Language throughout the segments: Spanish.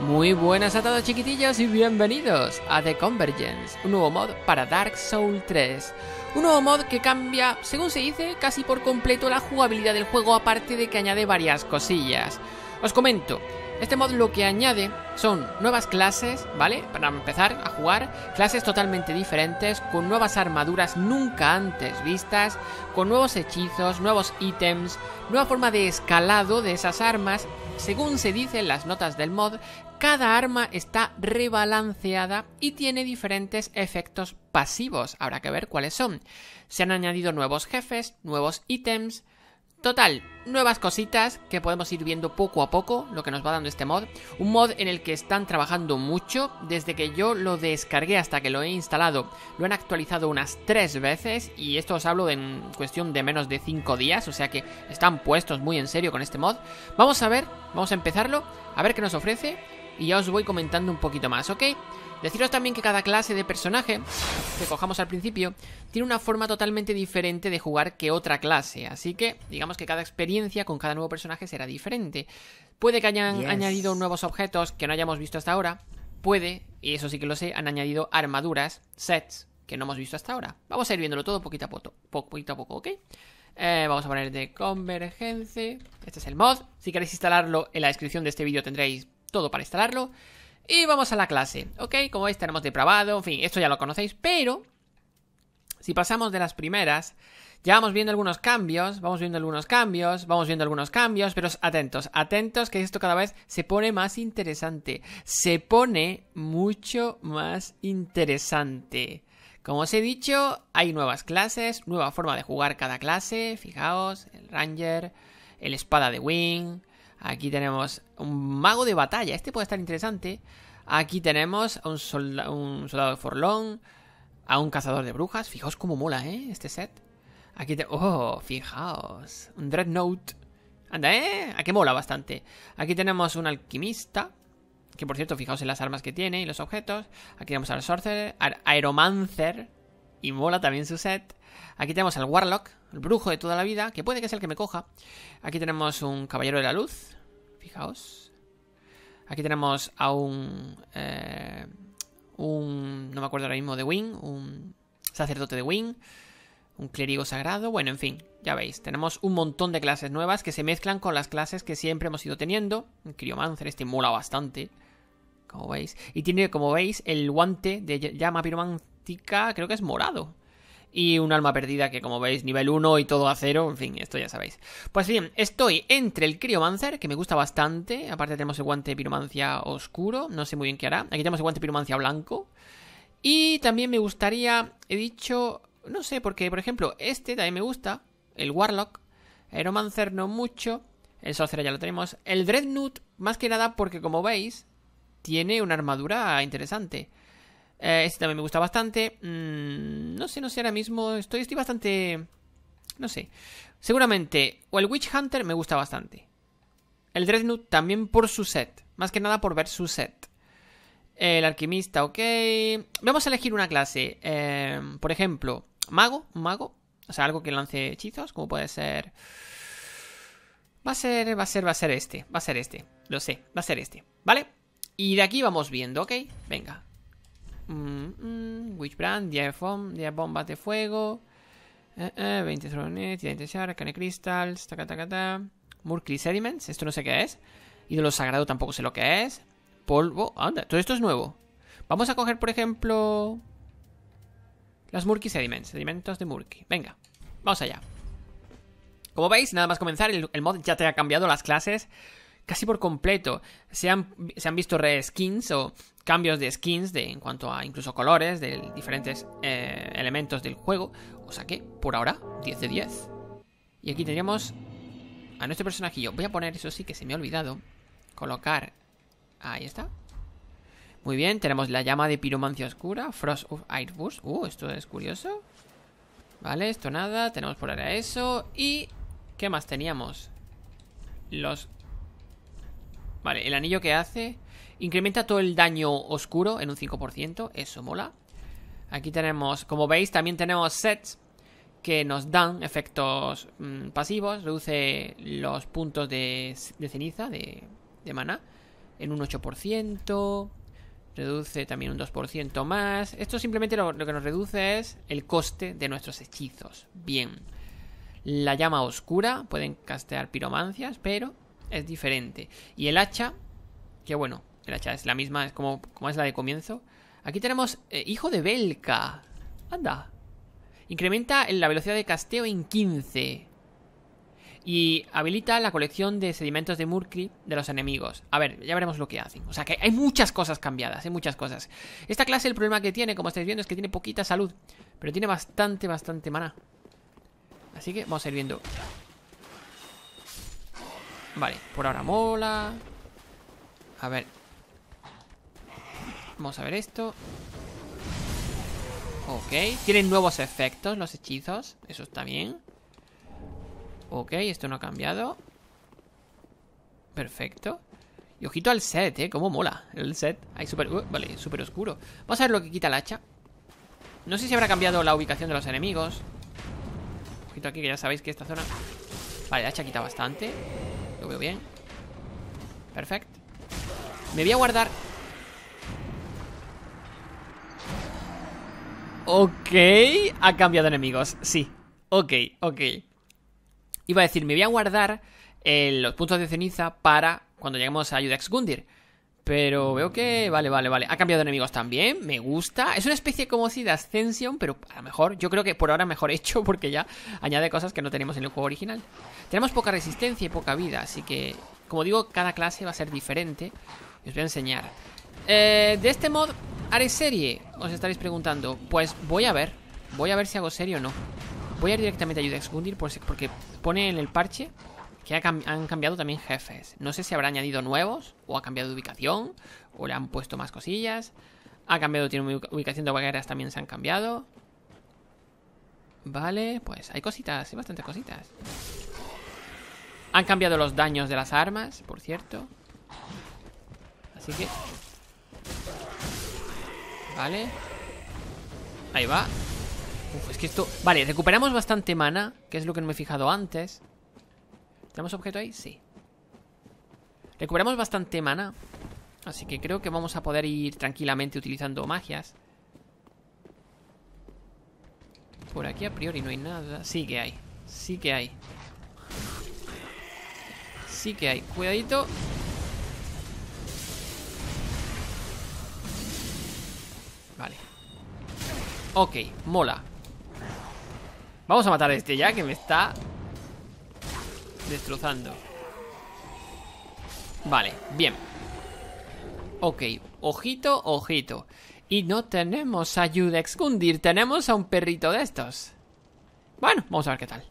Muy buenas a todos chiquitillos y bienvenidos a The Convergence, un nuevo mod para Dark Souls 3. Un nuevo mod que cambia, según se dice, casi por completo la jugabilidad del juego aparte de que añade varias cosillas. Os comento, este mod lo que añade son nuevas clases, ¿vale? Para empezar a jugar, clases totalmente diferentes, con nuevas armaduras nunca antes vistas, con nuevos hechizos, nuevos ítems, nueva forma de escalado de esas armas. Según se dice en las notas del mod, cada arma está rebalanceada y tiene diferentes efectos pasivos, habrá que ver cuáles son. Se han añadido nuevos jefes, nuevos ítems, Total, nuevas cositas que podemos ir viendo poco a poco, lo que nos va dando este mod. Un mod en el que están trabajando mucho, desde que yo lo descargué hasta que lo he instalado, lo han actualizado unas tres veces y esto os hablo en cuestión de menos de 5 días, o sea que están puestos muy en serio con este mod. Vamos a ver, vamos a empezarlo, a ver qué nos ofrece y ya os voy comentando un poquito más, ¿ok? Deciros también que cada clase de personaje que cojamos al principio tiene una forma totalmente diferente de jugar que otra clase, así que digamos que cada experiencia con cada nuevo personaje será diferente. Puede que hayan añadido nuevos objetos que no hayamos visto hasta ahora, puede, y eso sí que lo sé, han añadido armaduras, sets que no hemos visto hasta ahora. Vamos a ir viéndolo todo poquito a poco, a poco ¿ok? Eh, vamos a poner de convergencia. Este es el mod. Si queréis instalarlo, en la descripción de este vídeo tendréis todo para instalarlo. Y vamos a la clase, ¿ok? Como veis tenemos depravado, en fin, esto ya lo conocéis, pero si pasamos de las primeras, ya vamos viendo algunos cambios, vamos viendo algunos cambios, vamos viendo algunos cambios, pero atentos, atentos que esto cada vez se pone más interesante, se pone mucho más interesante. Como os he dicho, hay nuevas clases, nueva forma de jugar cada clase, fijaos, el Ranger, el Espada de Wing, Aquí tenemos un mago de batalla. Este puede estar interesante. Aquí tenemos a un, soldado de Forlón. A un cazador de brujas. Fijaos cómo mola, ¿eh? Este set. Aquí te... ¡Oh! Fijaos. Un Dreadnought. Anda, ¿eh? Aquí mola bastante. Aquí tenemos un alquimista. Que por cierto, fijaos en las armas que tiene y los objetos. Aquí tenemos al Sorcerer, Aeromancer y mola también su set. Aquí tenemos al Warlock, el brujo de toda la vida, que puede que sea el que me coja. Aquí tenemos un Caballero de la Luz, fijaos. Aquí tenemos a un... Eh, un... no me acuerdo ahora mismo de Wing, un sacerdote de Wing, un clérigo sagrado, bueno, en fin, ya veis, tenemos un montón de clases nuevas que se mezclan con las clases que siempre hemos ido teniendo. Un Criomancer, este mola bastante, como veis. Y tiene, como veis, el guante de llama piromancer creo que es morado. Y un alma perdida que como veis nivel 1 y todo a cero, en fin, esto ya sabéis. Pues bien, estoy entre el Criomancer, que me gusta bastante, aparte tenemos el guante de piromancia oscuro, no sé muy bien qué hará. Aquí tenemos el guante de piromancia blanco. Y también me gustaría, he dicho, no sé, porque por ejemplo, este también me gusta, el Warlock, Aeromancer no mucho, el Sorcerer ya lo tenemos, el Dreadnought más que nada porque como veis tiene una armadura interesante este también me gusta bastante. Mm, no sé, no sé, ahora mismo estoy, estoy bastante... No sé. Seguramente, o el Witch Hunter me gusta bastante. El Dreadnought también por su set. Más que nada por ver su set. El alquimista, ok. Vamos a elegir una clase. Eh, por ejemplo, mago, mago. O sea, algo que lance hechizos, como puede ser... Va a ser, va a ser, va a ser este. Va a ser este. Lo sé, va a ser este. ¿Vale? Y de aquí vamos viendo, ¿ok? Venga. Mm, mm, witch Brand, Witchbrand, de, de Fuego. Eh, eh, 20 Thronet, Tira de Cane Crystals, ta Sediments, esto no sé qué es. Y sagrado tampoco sé lo que es. Polvo, anda, todo esto es nuevo. Vamos a coger, por ejemplo, las Murky Sediments, sedimentos de Murky. Venga, vamos allá. Como veis, nada más comenzar, el, mod ya te ha cambiado las clases casi por completo. Se han, se han visto o cambios de skins de, en cuanto a incluso colores de diferentes eh, elementos del juego. O sea que, por ahora, 10 de 10. Y aquí teníamos a nuestro personajillo. Voy a poner, eso sí, que se me ha olvidado, colocar... Ahí está. Muy bien, tenemos la llama de piromancia oscura, Frost of Airbus. Uh, esto es curioso. Vale, esto nada, tenemos por ahora eso. Y... ¿Qué más teníamos? Los... Vale, el anillo que hace Incrementa todo el daño oscuro en un 5%. Eso mola. Aquí tenemos, como veis, también tenemos sets que nos dan efectos mm, pasivos. Reduce los puntos de, ceniza, de, de maná, en un 8%. Reduce también un 2% más. Esto simplemente lo, lo, que nos reduce es el coste de nuestros hechizos. Bien. La llama oscura, pueden castear piromancias, pero es diferente. Y el hacha, que bueno, es la misma, es como, es la de comienzo. Aquí tenemos eh, Hijo de Belka. Anda. Incrementa la velocidad de casteo en 15. Y habilita la colección de sedimentos de Murkri de los enemigos. A ver, ya veremos lo que hacen. O sea que hay muchas cosas cambiadas, hay muchas cosas. Esta clase el problema que tiene, como estáis viendo, es que tiene poquita salud. Pero tiene bastante, bastante mana. Así que vamos a ir viendo. Vale, por ahora mola. A ver, Vamos a ver esto. Ok. Tienen nuevos efectos los hechizos. Eso está bien. Ok, esto no ha cambiado. Perfecto. Y ojito al set, ¿eh? Cómo mola el set. hay súper... Uh, vale, súper oscuro. Vamos a ver lo que quita el hacha. No sé si habrá cambiado la ubicación de los enemigos. Ojito aquí, que ya sabéis que esta zona... Vale, el hacha quita bastante. Lo veo bien. Perfecto. Me voy a guardar Ok, ha cambiado enemigos, sí. Ok, ok. Iba a decir, me voy a guardar eh, los puntos de ceniza para cuando lleguemos a Ayudex Gundir. Pero veo que... Vale, vale, vale. Ha cambiado enemigos también. Me gusta. Es una especie como si de Ascension, pero a lo mejor... Yo creo que por ahora mejor hecho porque ya añade cosas que no tenemos en el juego original. Tenemos poca resistencia y poca vida, así que... Como digo, cada clase va a ser diferente. Os voy a enseñar. Eh, de este mod ¿Haré serie? Os estaréis preguntando. Pues voy a ver. Voy a ver si hago serie o no. Voy a ir directamente a Judex Gundir porque pone en el parche que han cambiado también jefes. No sé si habrá añadido nuevos, o ha cambiado de ubicación, o le han puesto más cosillas. Ha cambiado, tiene ubicación de también se han cambiado. Vale, pues hay cositas, hay bastantes cositas. Han cambiado los daños de las armas, por cierto. Así que... Vale Ahí va Uf, es que esto... Vale, recuperamos bastante mana Que es lo que no me he fijado antes ¿Tenemos objeto ahí? Sí Recuperamos bastante mana Así que creo que vamos a poder ir tranquilamente utilizando magias Por aquí a priori no hay nada Sí que hay, sí que hay Sí que hay Cuidadito Vale. Ok, mola. Vamos a matar a este ya que me está destrozando. Vale, bien. Ok, ojito, ojito. Y no tenemos ayuda a Excundir, tenemos a un perrito de estos. Bueno, vamos a ver qué tal.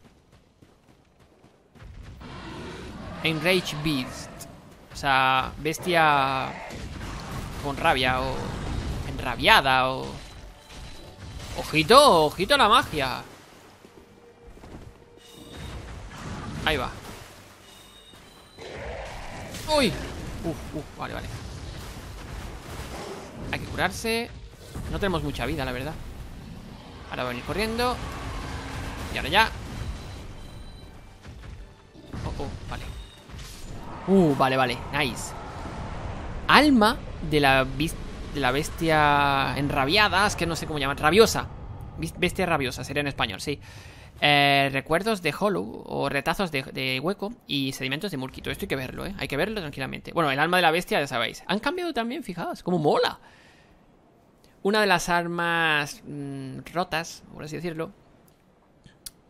Enrage Beast. O sea, bestia con rabia o o... Ojito, ojito la magia. Ahí va. ¡Uy! Uf, uf, vale, vale. Hay que curarse. No tenemos mucha vida, la verdad. Ahora va a venir corriendo. Y ahora ya. Oh, oh vale. Uh, vale, vale. Nice. Alma de la vista la bestia enrabiada, es que no sé cómo llaman, rabiosa. Bestia rabiosa sería en español, sí. Eh, recuerdos de Hollow o retazos de, hueco y sedimentos de murquito... esto hay que verlo, ¿eh? Hay que verlo tranquilamente. Bueno, el alma de la bestia ya sabéis. Han cambiado también, fijaos, como mola. Una de las armas mm, rotas, por así decirlo.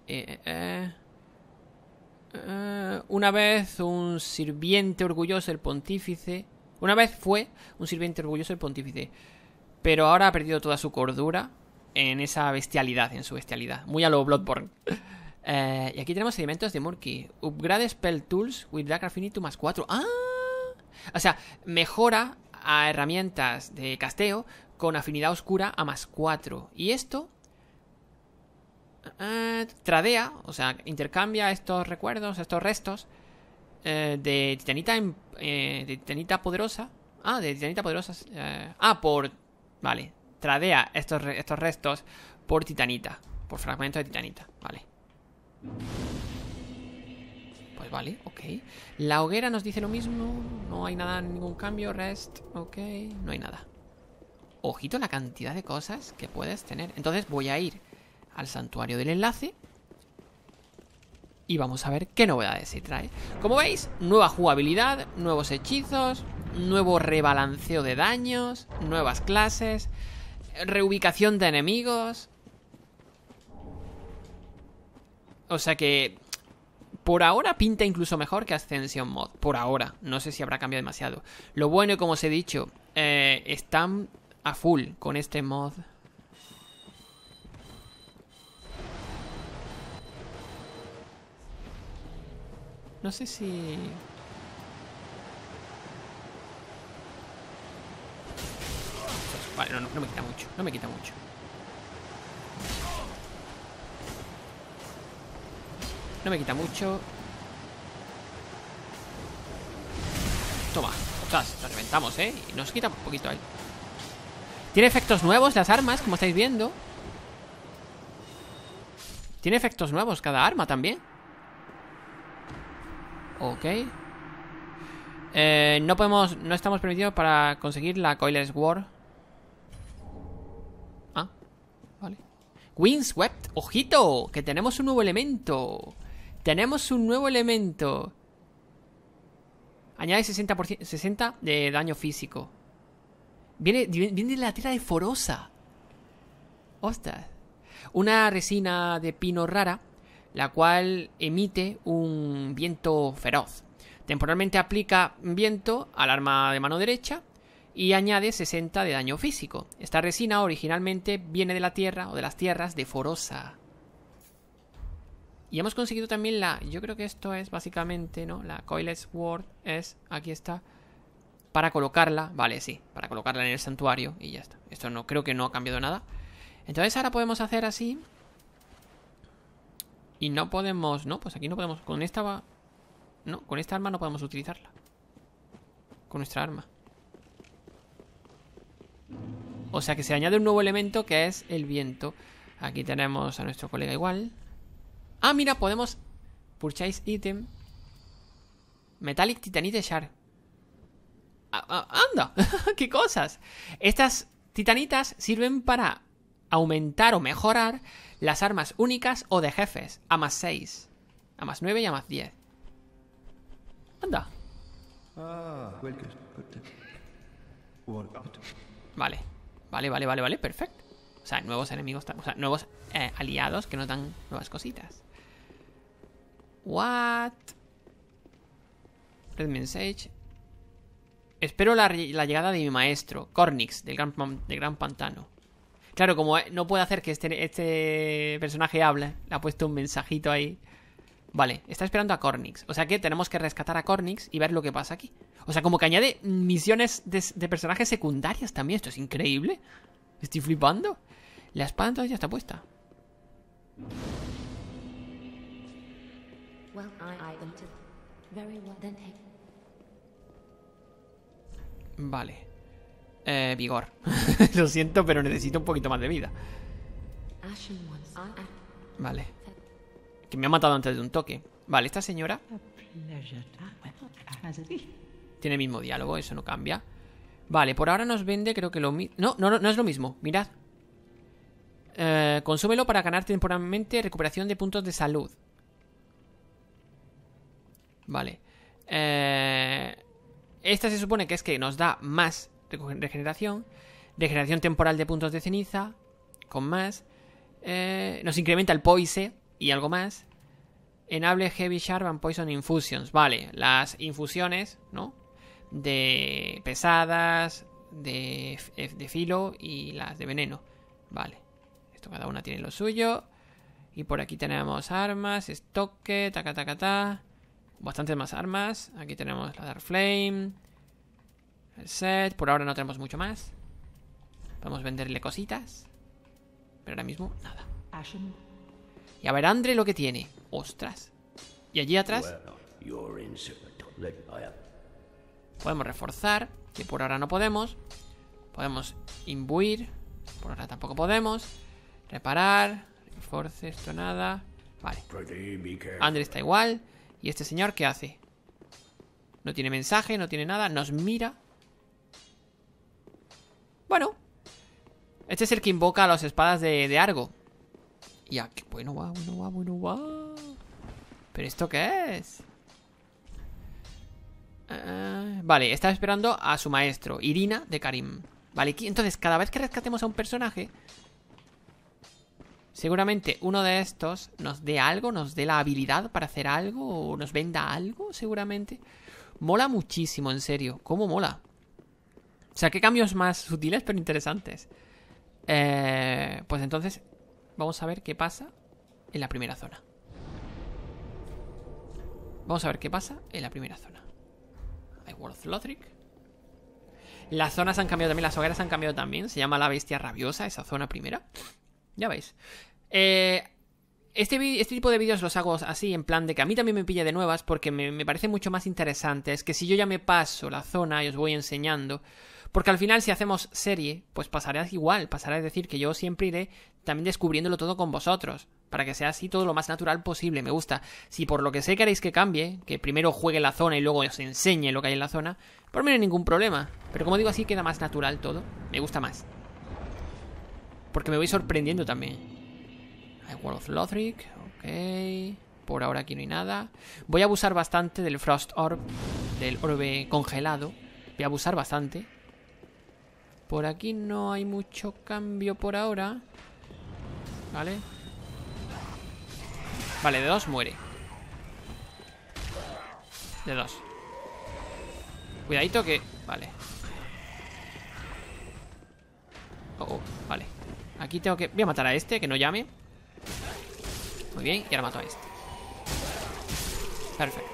Eh, eh, eh, una vez un sirviente orgulloso, el pontífice, una vez fue un sirviente orgulloso El pontífice, pero ahora ha perdido toda su cordura en esa bestialidad, en su bestialidad, muy a lo Bloodborne. Eh, y aquí tenemos elementos de Murky. Upgrade Spell Tools with Black Affinity más 4. ¡Ah! O sea, mejora a herramientas de casteo con afinidad oscura a más 4. Y esto eh, tradea, o sea, intercambia estos recuerdos, estos restos, eh, de titanita eh, de titanita poderosa. Ah, de titanita poderosa. Eh, ah, por... Vale. Tradea estos, estos restos por titanita. Por fragmentos de titanita. Vale. Pues vale, ok. La hoguera nos dice lo mismo. No hay nada, ningún cambio. Rest, ok. No hay nada. Ojito la cantidad de cosas que puedes tener. Entonces voy a ir al santuario del enlace y vamos a ver qué novedades se trae. Como veis, nueva jugabilidad, nuevos hechizos, nuevo rebalanceo de daños, nuevas clases, reubicación de enemigos. O sea que por ahora pinta incluso mejor que Ascension Mod. Por ahora. No sé si habrá cambiado demasiado. Lo bueno, como os he dicho, eh, están a full con este mod No sé si... Vale, no, me quita mucho, no me quita mucho. No me quita mucho. Toma, ostras, lo reventamos, ¿eh? Y nos quita un poquito ahí. Tiene efectos nuevos las armas, como estáis viendo. Tiene efectos nuevos cada arma también. Ok. Eh, no podemos... No estamos permitidos para conseguir la Coilers War Ah, vale. Windswept. ¡Ojito! Que tenemos un nuevo elemento. Tenemos un nuevo elemento. Añade 60%, 60 de daño físico. Viene, viene de la tira de Forosa. Ostras. Una resina de pino rara la cual emite un viento feroz. Temporalmente aplica viento al arma de mano derecha y añade 60 de daño físico. Esta resina originalmente viene de la tierra o de las tierras de Forosa. Y hemos conseguido también la... Yo creo que esto es básicamente, ¿no? La Coiled word es... Aquí está. Para colocarla. Vale, sí. Para colocarla en el santuario y ya está. Esto no creo que no ha cambiado nada. Entonces ahora podemos hacer así. Y no podemos... No, pues aquí no podemos... Con esta va... No, con esta arma no podemos utilizarla. Con nuestra arma. O sea que se añade un nuevo elemento que es el viento. Aquí tenemos a nuestro colega igual. Ah, mira, podemos... Purchase item. Metallic Titanite Shard. Ah, ah, ¡Anda! ¡Qué cosas! Estas titanitas sirven para aumentar o mejorar las armas únicas o de jefes, a más 6, a más 9 y a más 10. Anda. Ah. Vale, vale, vale, vale, vale, perfecto. O sea, nuevos enemigos, o sea, nuevos eh, aliados que nos dan nuevas cositas. What? Red Message. Espero la, llegada de mi maestro, Cornix, del Gran, del Gran Pantano. Claro, como eh, no puede hacer que este, este personaje hable, le ha puesto un mensajito ahí. Vale, está esperando a Cornix. O sea que tenemos que rescatar a Cornix y ver lo que pasa aquí. O sea, como que añade misiones de, personajes secundarias también. Esto es increíble. Estoy flipando. La espada entonces ya está puesta. Vale eh, vigor. Lo siento, pero necesito un poquito más de vida. Vale. Que me ha matado antes de un toque. Vale, esta señora... Ah, tiene el mismo diálogo, eso no cambia. Vale, por ahora nos vende, creo que lo mismo... No, no, no es lo mismo, mirad. Eh, consúmelo para ganar temporalmente recuperación de puntos de salud. Vale. Eh, esta se supone que es que nos da más regeneración, regeneración temporal de puntos de ceniza, con más, eh, nos incrementa el poise y algo más, enable heavy sharp and poison infusions, vale, las infusiones, ¿no? De pesadas, de, eh, de filo y las de veneno, vale, esto cada una tiene lo suyo. Y por aquí tenemos armas, estoque, taca, ta Bastantes más armas. Aquí tenemos la Dark Flame. Set. Por ahora no tenemos mucho más. Podemos venderle cositas. Pero ahora mismo, nada. Y a ver, Andre lo que tiene. Ostras. Y allí atrás. Podemos reforzar, que por ahora no podemos. Podemos imbuir, por ahora tampoco podemos. Reparar, reforce, esto nada. Vale. Andre está igual. ¿Y este señor qué hace? No tiene mensaje, no tiene nada. Nos mira. Bueno. Este es el que invoca a las espadas de, Argo. Y aquí, bueno, va, bueno, va, bueno, va. ¿Pero esto qué es? Eh, vale, está esperando a su maestro, Irina de Karim. Vale, entonces cada vez que rescatemos a un personaje, seguramente uno de estos nos dé algo, nos dé la habilidad para hacer algo o nos venda algo, seguramente. Mola muchísimo, en serio. ¿Cómo mola? O sea, qué cambios más sutiles pero interesantes. Eh, pues entonces, vamos a ver qué pasa en la primera zona. Vamos a ver qué pasa en la primera zona. Hay World Lothric. Las zonas han cambiado también, las hogueras han cambiado también. Se llama la bestia rabiosa, esa zona primera. Ya veis. Eh, este, este, tipo de vídeos los hago así, en plan de que a mí también me pilla de nuevas, porque me, me parece mucho más interesante. Es que si yo ya me paso la zona y os voy enseñando, porque al final, si hacemos serie, pues pasaré igual, pasará a decir que yo siempre iré también descubriéndolo todo con vosotros, para que sea así todo lo más natural posible, me gusta. Si por lo que sé queréis que cambie, que primero juegue la zona y luego os enseñe lo que hay en la zona, por mí no hay ningún problema. Pero como digo, así queda más natural todo, me gusta más. Porque me voy sorprendiendo también. Hay World of Lothric, ok... Por ahora aquí no hay nada. Voy a abusar bastante del Frost Orb, del orbe congelado. Voy a abusar bastante. Por aquí no hay mucho cambio por ahora. Vale. Vale, de dos muere. De dos. Cuidadito que... Vale. Oh, oh, vale. Aquí tengo que... Voy a matar a este, que no llame. Muy bien, y ahora mato a este. Perfecto.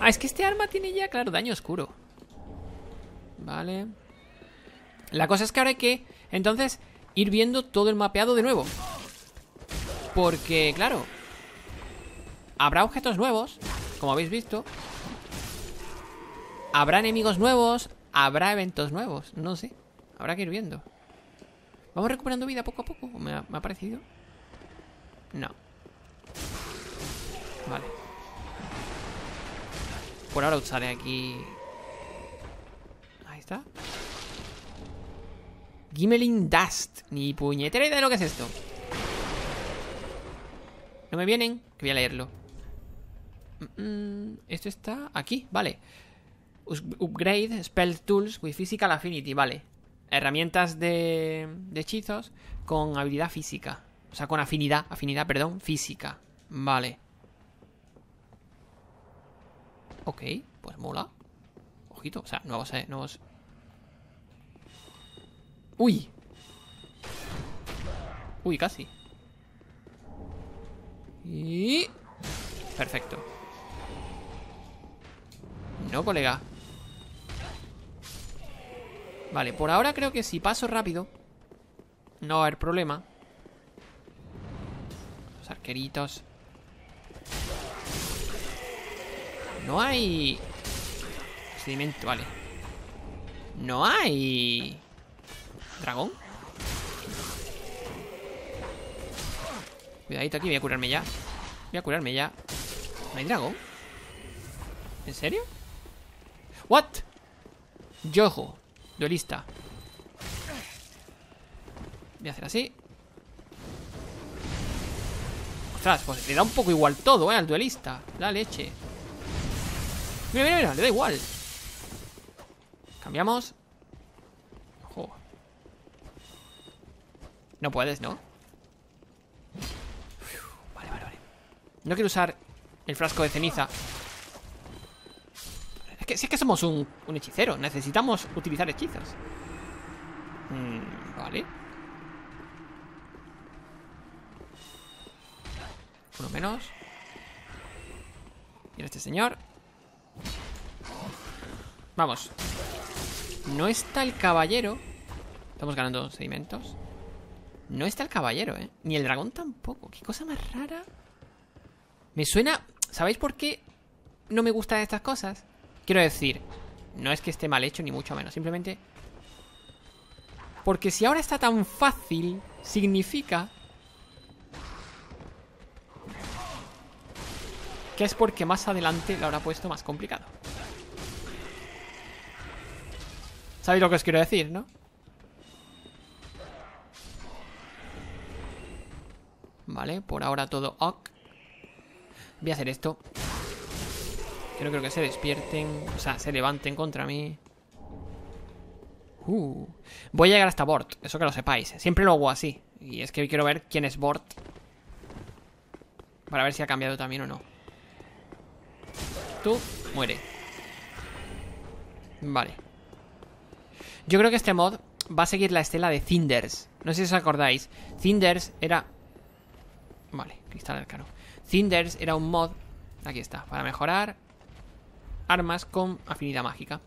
Ah, es que este arma tiene ya, claro, daño oscuro. Vale. La cosa es que ahora hay que, entonces, ir viendo todo el mapeado de nuevo. Porque, claro, habrá objetos nuevos, como habéis visto. Habrá enemigos nuevos, habrá eventos nuevos, no sé. Habrá que ir viendo. ¿Vamos recuperando vida poco a poco? ¿Me ha, me ha parecido? No. Vale. Por ahora usaré aquí... Ahí está. Gimelin Dust. Ni puñetera idea de lo que es esto. ¿No me vienen? Que voy a leerlo. Mm, esto está aquí, vale. Upgrade, Spell Tools with Physical Affinity, vale. Herramientas de, de hechizos con habilidad física. O sea, con afinidad, afinidad, perdón, física. Vale. Ok, pues mola. Ojito, o sea, nuevos, nuevos Uy. Uy, casi. Y... Perfecto. No, colega. Vale, por ahora creo que si paso rápido No va a haber problema Los arqueritos No hay Sedimento, vale No hay ¿Dragón? Cuidadito aquí, voy a curarme ya. Voy a curarme ya. ¿No hay dragón? ¿En serio? ¿What? Yojo, duelista. Voy a hacer así. Ostras, pues le da un poco igual todo, ¿eh? Al duelista. La leche. Mira, mira, mira, le da igual. Cambiamos. No puedes, ¿no? Vale, vale, vale. No quiero usar el frasco de ceniza. Es que, si es que somos un, hechicero, necesitamos utilizar hechizos. Mm, vale. Uno menos. Y este señor. Vamos. No está el caballero. Estamos ganando sedimentos. No está el caballero, ¿eh? Ni el dragón tampoco. Qué cosa más rara. Me suena... ¿Sabéis por qué no me gustan estas cosas? Quiero decir, no es que esté mal hecho ni mucho menos. Simplemente... Porque si ahora está tan fácil, significa... Que es porque más adelante lo habrá puesto más complicado. ¿Sabéis lo que os quiero decir, no? ¿vale? Por ahora todo ok. Voy a hacer esto. Yo no creo que se despierten. O sea, se levanten contra mí. Uh. Voy a llegar hasta Bort, eso que lo sepáis. Siempre lo hago así. Y es que quiero ver quién es Bort. Para ver si ha cambiado también o no. Tú, muere. Vale. Yo creo que este mod va a seguir la estela de Cinders. No sé si os acordáis. Cinders era Vale, cristal arcano. Cinders era un mod. Aquí está, para mejorar armas con afinidad mágica.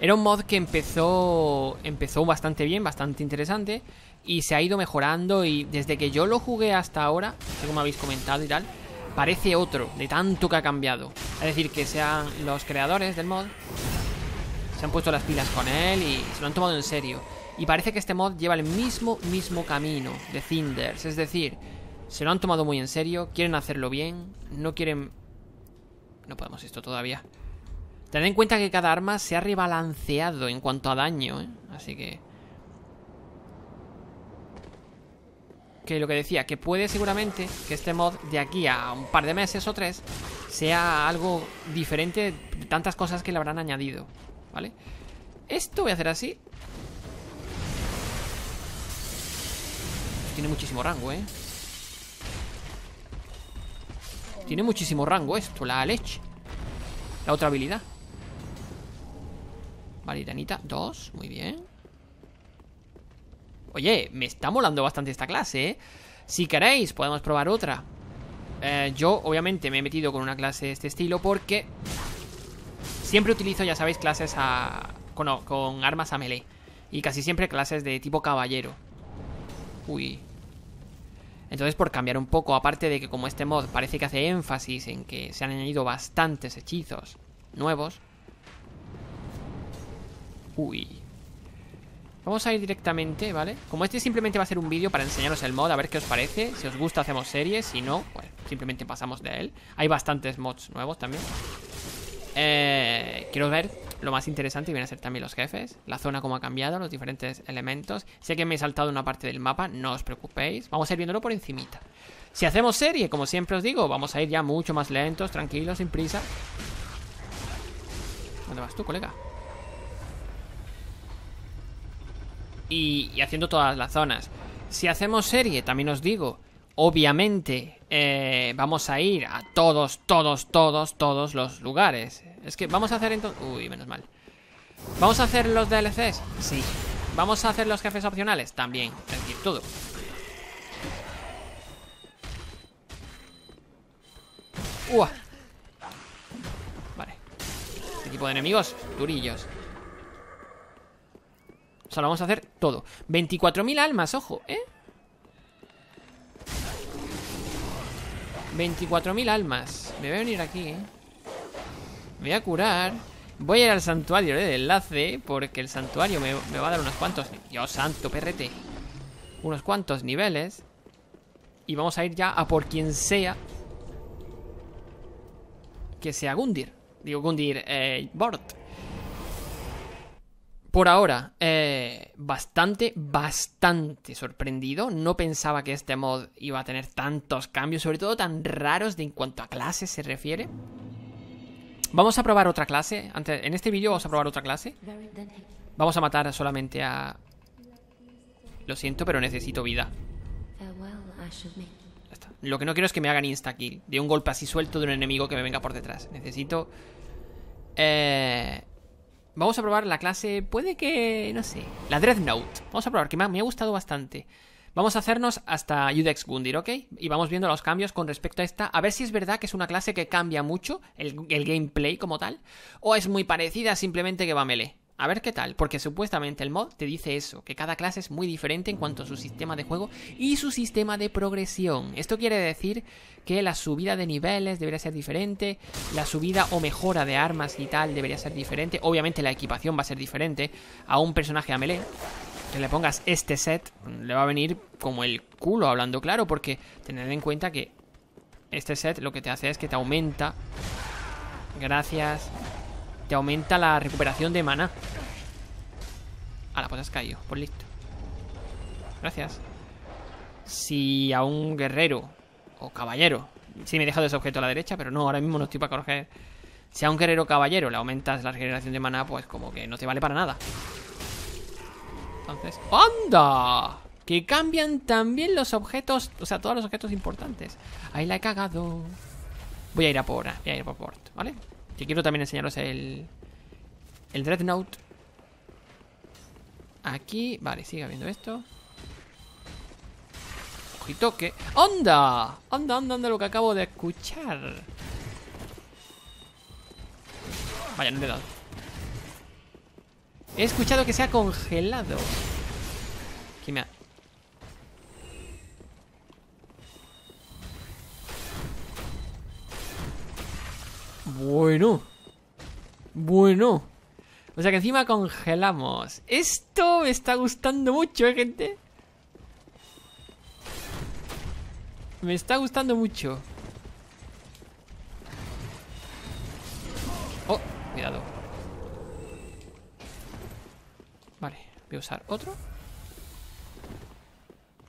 Era un mod que empezó, empezó bastante bien, bastante interesante. Y se ha ido mejorando. Y desde que yo lo jugué hasta ahora, Como habéis comentado y tal, parece otro, de tanto que ha cambiado. Es decir, que sean los creadores del mod se han puesto las pilas con él y se lo han tomado en serio. Y parece que este mod lleva el mismo, mismo camino de Cinders. Es decir, se lo han tomado muy en serio, quieren hacerlo bien, no quieren... No podemos esto todavía. Tened en cuenta que cada arma se ha rebalanceado en cuanto a daño, ¿eh? Así que... Que lo que decía, que puede seguramente que este mod de aquí a un par de meses o tres sea algo diferente de tantas cosas que le habrán añadido, ¿vale? Esto voy a hacer así tiene muchísimo rango, ¿eh? Tiene muchísimo rango esto, la leche. La otra habilidad. Vale, iranita, dos, muy bien. Oye, me está molando bastante esta clase, ¿eh? Si queréis, podemos probar otra. Eh, yo, obviamente, me he metido con una clase de este estilo porque... Siempre utilizo, ya sabéis, clases a... Con, con armas a melee. Y casi siempre clases de tipo caballero. Uy. Entonces, por cambiar un poco, aparte de que como este mod parece que hace énfasis en que se han añadido bastantes hechizos nuevos. Uy. Vamos a ir directamente, ¿vale? Como este simplemente va a ser un vídeo para enseñaros el mod, a ver qué os parece. Si os gusta hacemos series, si no, bueno, pues, simplemente pasamos de él. Hay bastantes mods nuevos también. Eh, quiero ver lo más interesante viene a ser también los jefes, la zona como ha cambiado, los diferentes elementos. Sé que me he saltado una parte del mapa, no os preocupéis. Vamos a ir viéndolo por encimita. Si hacemos serie, como siempre os digo, vamos a ir ya mucho más lentos, tranquilos, sin prisa. ¿Dónde vas tú, colega? Y, haciendo todas las zonas. Si hacemos serie, también os digo, obviamente eh, vamos a ir a todos, todos, todos, todos los lugares. Es que vamos a hacer entonces... Uy, menos mal. ¿Vamos a hacer los DLCs? Sí. ¿Vamos a hacer los jefes opcionales? También. Es todo. Uah. Vale. Este equipo de enemigos, turillos. O sea, lo vamos a hacer todo. 24.000 almas, ojo, ¿eh? 24.000 almas. Me voy a venir aquí, ¿eh? voy a curar. Voy a ir al santuario eh, de enlace porque el santuario me, va a dar unos cuantos... Dios santo, perrete. Unos cuantos niveles. Y vamos a ir ya a por quien sea que sea Gundir. Digo, Gundir, eh, Bort. Por ahora, eh, bastante, bastante sorprendido. No pensaba que este mod iba a tener tantos cambios, sobre todo tan raros de en cuanto a clases se refiere. Vamos a probar otra clase. Antes, en este vídeo vamos a probar otra clase. Vamos a matar solamente a... Lo siento, pero necesito vida. Lo que no quiero es que me hagan insta-kill. De un golpe así suelto de un enemigo que me venga por detrás. Necesito... Eh... Vamos a probar la clase... Puede que... No sé. La Dreadnought. Vamos a probar, que me ha gustado bastante. Vamos a hacernos hasta Udex Gundir, ¿ok? Y vamos viendo los cambios con respecto a esta. A ver si es verdad que es una clase que cambia mucho el, gameplay como tal. O es muy parecida, simplemente que va a melee. A ver qué tal, porque supuestamente el mod te dice eso, que cada clase es muy diferente en cuanto a su sistema de juego y su sistema de progresión. Esto quiere decir que la subida de niveles debería ser diferente, la subida o mejora de armas y tal debería ser diferente, obviamente la equipación va a ser diferente a un personaje a melee, que le pongas este set, le va a venir como el culo, hablando claro, porque tened en cuenta que este set lo que te hace es que te aumenta, gracias, te aumenta la recuperación de mana. A la pues has caído, por listo. Gracias. Si a un guerrero o caballero, si me he dejado ese objeto a la derecha, pero no, ahora mismo no estoy para correr Si a un guerrero caballero le aumentas la recuperación de maná, pues como que no te vale para nada entonces... Que cambian también los objetos, o sea, todos los objetos importantes. Ahí la he cagado. Voy a ir a por, voy a ir por port, ¿vale? Que quiero también enseñaros el... El Dreadnought. Aquí, vale, sigue habiendo esto. Ojito que... ¡Onda! ¡Onda, onda, onda! Lo que acabo de escuchar. Vaya, no te he dado. He escuchado que se ha congelado. ¿Quién me ha...? Bueno. Bueno. O sea que encima congelamos. Esto me está gustando mucho, ¿eh, gente? Me está gustando mucho. Oh, cuidado. usar otro.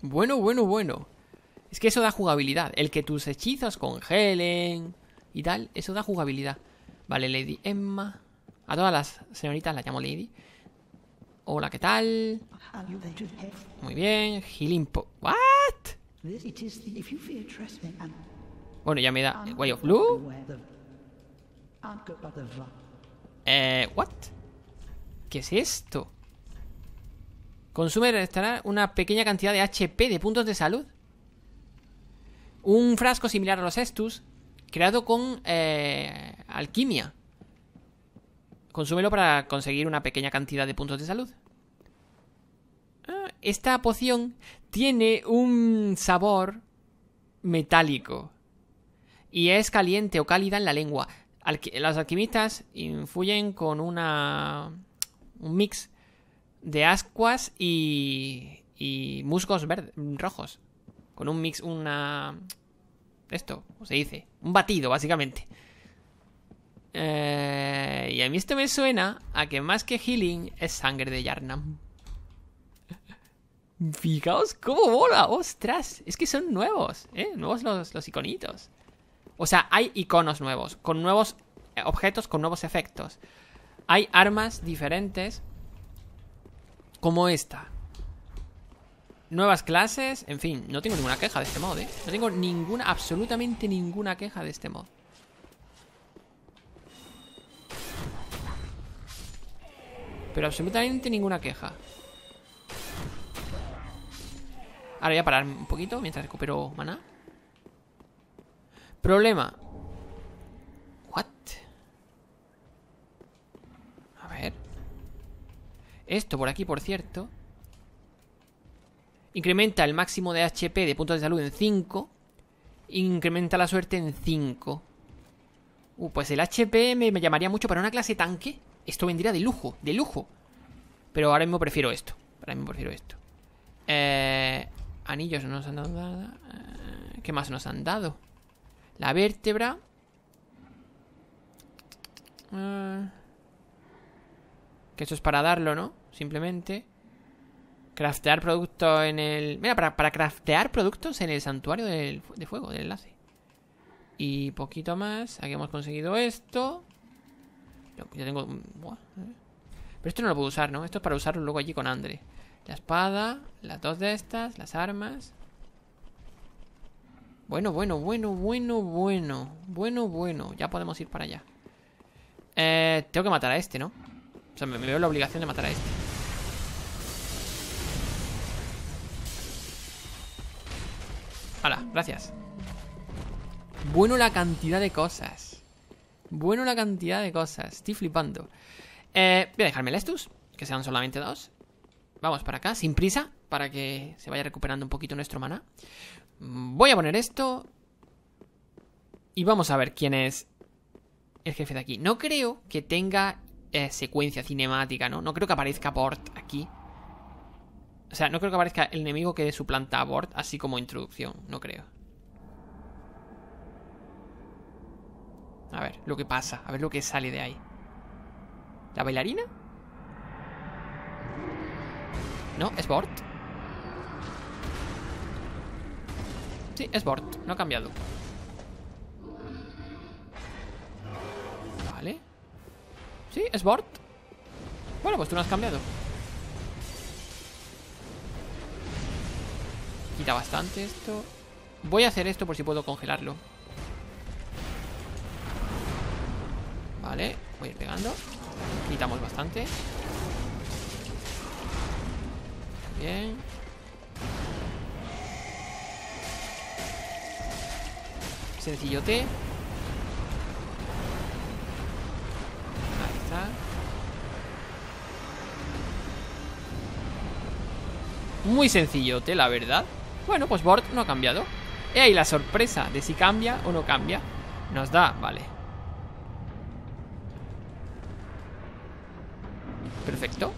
Bueno, bueno, bueno. Es que eso da jugabilidad. El que tus hechizos congelen y tal, eso da jugabilidad. Vale, Lady Emma. A todas las señoritas la llamo Lady. Hola, ¿qué tal? Muy bien. Gilimpo ¿What? Bueno, ya me da... Way of Blue. Eh, ¿What? ¿Qué es esto? Consume estará una pequeña cantidad de HP de puntos de salud. Un frasco similar a los Estus, creado con eh, alquimia. Consúmelo para conseguir una pequeña cantidad de puntos de salud. Ah, esta poción tiene un sabor metálico. Y es caliente o cálida en la lengua. los alquimistas influyen con una... un mix de ascuas y, y musgos verdes, rojos. Con un mix, una... Esto, como se dice? Un batido, básicamente. Eh, y a mí esto me suena a que más que healing es sangre de Yarnam. Fijaos cómo mola, ostras. Es que son nuevos, ¿eh? Nuevos los, los iconitos. O sea, hay iconos nuevos, con nuevos eh, objetos, con nuevos efectos. Hay armas diferentes como esta. Nuevas clases, en fin, no tengo ninguna queja de este mod, ¿eh? No tengo ninguna, absolutamente ninguna queja de este mod. Pero absolutamente ninguna queja. Ahora voy a parar un poquito mientras recupero maná. Problema. What? Esto por aquí, por cierto. Incrementa el máximo de HP de puntos de salud en 5. Incrementa la suerte en 5. Uh, pues el HP me, llamaría mucho para una clase tanque. Esto vendría de lujo, de lujo. Pero ahora mismo prefiero esto. para mí prefiero esto. Eh, anillos no nos han dado. nada. Eh, ¿Qué más nos han dado? La vértebra. Eh, que eso es para darlo, ¿no? Simplemente. Craftear productos en el... Mira, para, craftear productos en el santuario del, de fuego, del enlace. Y poquito más. Aquí hemos conseguido esto. Yo tengo... Mm, Pero esto no lo puedo usar, ¿no? Esto es para usarlo luego allí con Andre. La espada, las dos de estas, las armas. Bueno, bueno, bueno, bueno, bueno. Bueno, bueno. Ya podemos ir para allá. Eh, tengo que matar a este, ¿no? O sea, me, veo la obligación de matar a este. Hala, gracias. Bueno la cantidad de cosas. Bueno la cantidad de cosas. Estoy flipando. Eh, voy a dejarme el Estus. que sean solamente dos. Vamos para acá, sin prisa, para que se vaya recuperando un poquito nuestro maná. Voy a poner esto. Y vamos a ver quién es el jefe de aquí. No creo que tenga eh, secuencia cinemática, ¿no? No creo que aparezca Bort aquí. O sea, no creo que aparezca el enemigo que suplanta a Bort, así como introducción, no creo. A ver lo que pasa, a ver lo que sale de ahí. ¿La bailarina? No, es Bort. Sí, es Bort, no ha cambiado. ¿Sí? ¿Es Bort? Bueno, pues tú no has cambiado Quita bastante esto Voy a hacer esto por si puedo congelarlo Vale, voy a ir pegando Quitamos bastante Bien Sencillote Muy sencillote, la verdad. Bueno, pues Bort no ha cambiado. Y ahí la sorpresa de si cambia o no cambia. Nos da, vale. Perfecto.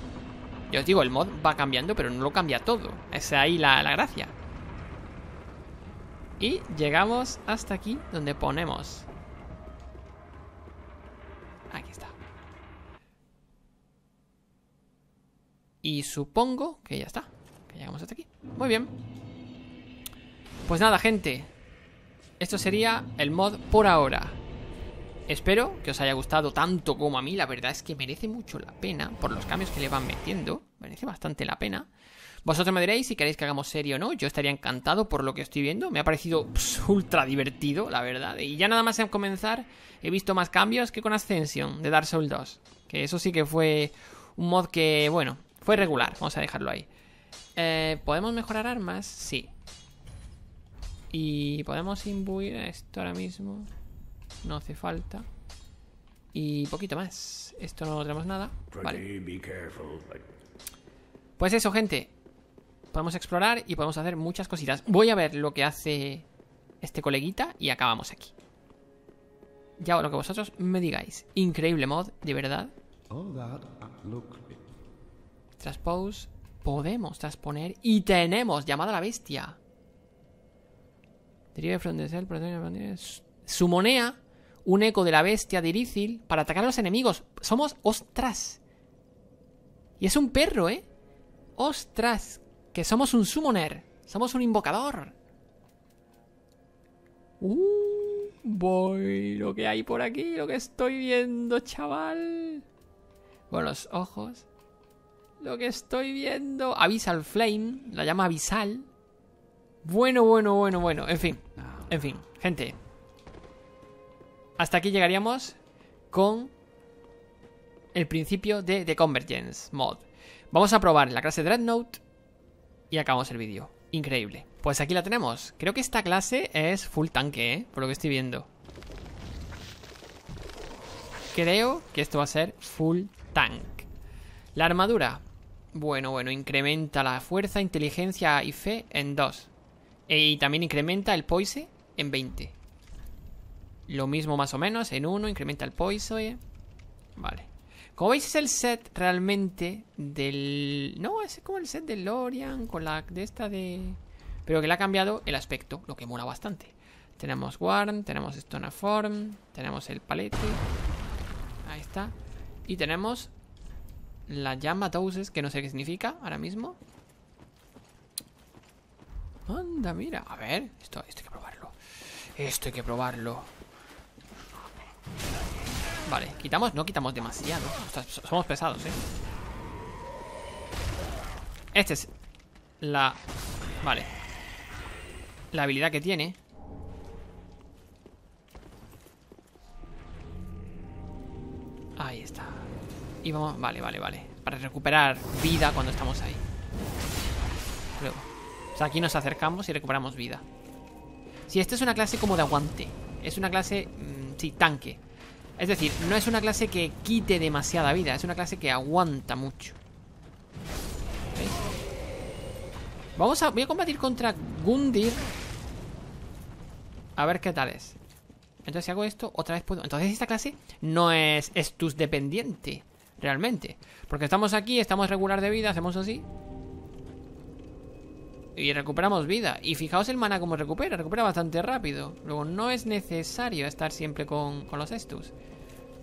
Yo os digo, el mod va cambiando, pero no lo cambia todo. Es ahí la gracia. Y llegamos hasta aquí, donde ponemos... Aquí está. Y supongo que ya está llegamos hasta aquí. Muy bien. Pues nada, gente. Esto sería el mod por ahora. Espero que os haya gustado tanto como a mí. La verdad es que merece mucho la pena por los cambios que le van metiendo. Merece bastante la pena. Vosotros me diréis si queréis que hagamos serie o no. Yo estaría encantado por lo que estoy viendo. Me ha parecido ultra divertido, la verdad. Y ya nada más en comenzar, he visto más cambios que con Ascension de Dark Souls 2. Que eso sí que fue un mod que, bueno, fue regular. Vamos a dejarlo ahí. Eh, ¿Podemos mejorar armas? Sí. Y podemos imbuir esto ahora mismo. No hace falta. Y poquito más. Esto no tenemos nada. Vale. Pues eso, gente. Podemos explorar y podemos hacer muchas cositas. Voy a ver lo que hace este coleguita y acabamos aquí. Ya lo que vosotros me digáis. Increíble mod, de verdad. Transpose podemos transponer y tenemos llamada a la bestia. Sumonea un eco de la bestia de para atacar a los enemigos. Somos ostras. Y es un perro, ¿eh? Ostras, que somos un summoner. Somos un invocador. Uh, voy, lo que hay por aquí, lo que estoy viendo, chaval. Bueno, los ojos. Lo que estoy viendo. Avisal Flame. La llama Avisal. Bueno, bueno, bueno, bueno. En fin. Ah. En fin, gente. Hasta aquí llegaríamos con el principio de The Convergence Mod. Vamos a probar la clase Dreadnought y acabamos el vídeo. Increíble. Pues aquí la tenemos. Creo que esta clase es full tanque, ¿eh? Por lo que estoy viendo. Creo que esto va a ser full tank. La armadura. Bueno, bueno, incrementa la fuerza, inteligencia y fe en 2. E, y también incrementa el poise en 20. Lo mismo más o menos, en 1 incrementa el poise. Vale. Como veis es el set realmente del... No, es como el set de Lorian con la de esta de... Pero que le ha cambiado el aspecto, lo que mola bastante. Tenemos Warn, tenemos Form tenemos el palete. Ahí está. Y tenemos la llama touses, que no sé qué significa ahora mismo. Anda, mira. A ver, esto, hay que probarlo. Esto hay que probarlo. Vale, quitamos, no quitamos demasiado. somos pesados, ¿eh? Este es la... Vale. La habilidad que tiene. Ahí está. Y vamos... Vale, vale, vale. Para recuperar vida cuando estamos ahí. Luego. O sea, aquí nos acercamos y recuperamos vida. Si esta es una clase como de aguante. Es una clase... si mm, sí, tanque. Es decir, no es una clase que quite demasiada vida. Es una clase que aguanta mucho. ¿Veis? Vamos a... Voy a combatir contra Gundir. A ver qué tal es. Entonces si hago esto, otra vez puedo... Entonces esta clase no es Estus dependiente realmente. Porque estamos aquí, estamos regular de vida, hacemos así. Y recuperamos vida. Y fijaos el mana como recupera, recupera bastante rápido. Luego, no es necesario estar siempre con, los estus.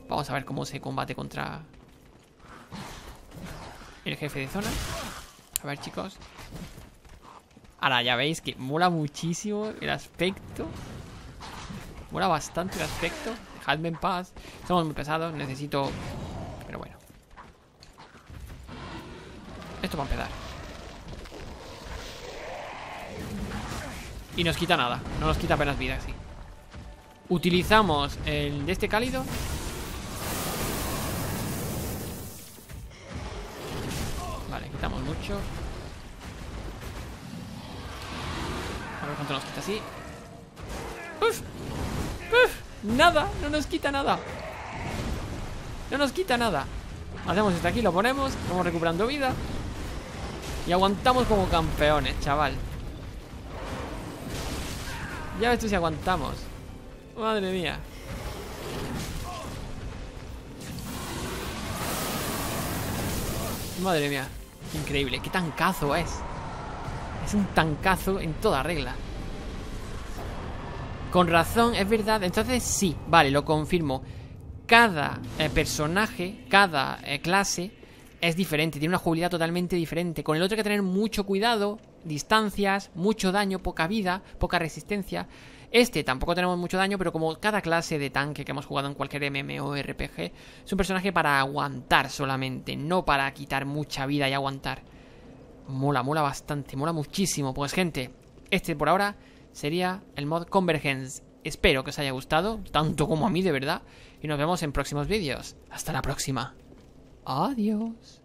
Vamos a ver cómo se combate contra el jefe de zona. A ver, chicos. Ahora, ya veis que mola muchísimo el aspecto. Mola bastante el aspecto. Dejadme en paz. Somos muy pesados, necesito Esto va a empezar. Y nos quita nada. No nos quita apenas vida, sí. Utilizamos el de este cálido. Vale, quitamos mucho. A ver cuánto nos quita así. ¡Uf! ¡Uf! Nada, no nos quita nada. No nos quita nada. Hacemos esto aquí, lo ponemos, vamos recuperando vida. Y aguantamos como campeones, chaval Ya ves tú si aguantamos Madre mía Madre mía Increíble, qué tancazo es Es un tancazo en toda regla Con razón, es verdad Entonces sí, vale, lo confirmo Cada eh, personaje Cada eh, clase es diferente, tiene una jugabilidad totalmente diferente. Con el otro hay que tener mucho cuidado, distancias, mucho daño, poca vida, poca resistencia. Este tampoco tenemos mucho daño, pero como cada clase de tanque que hemos jugado en cualquier MMORPG, es un personaje para aguantar solamente, no para quitar mucha vida y aguantar. Mola, mola bastante, mola muchísimo. Pues gente, este por ahora sería el mod Convergence. Espero que os haya gustado, tanto como a mí de verdad, y nos vemos en próximos vídeos. Hasta la próxima. Adiós.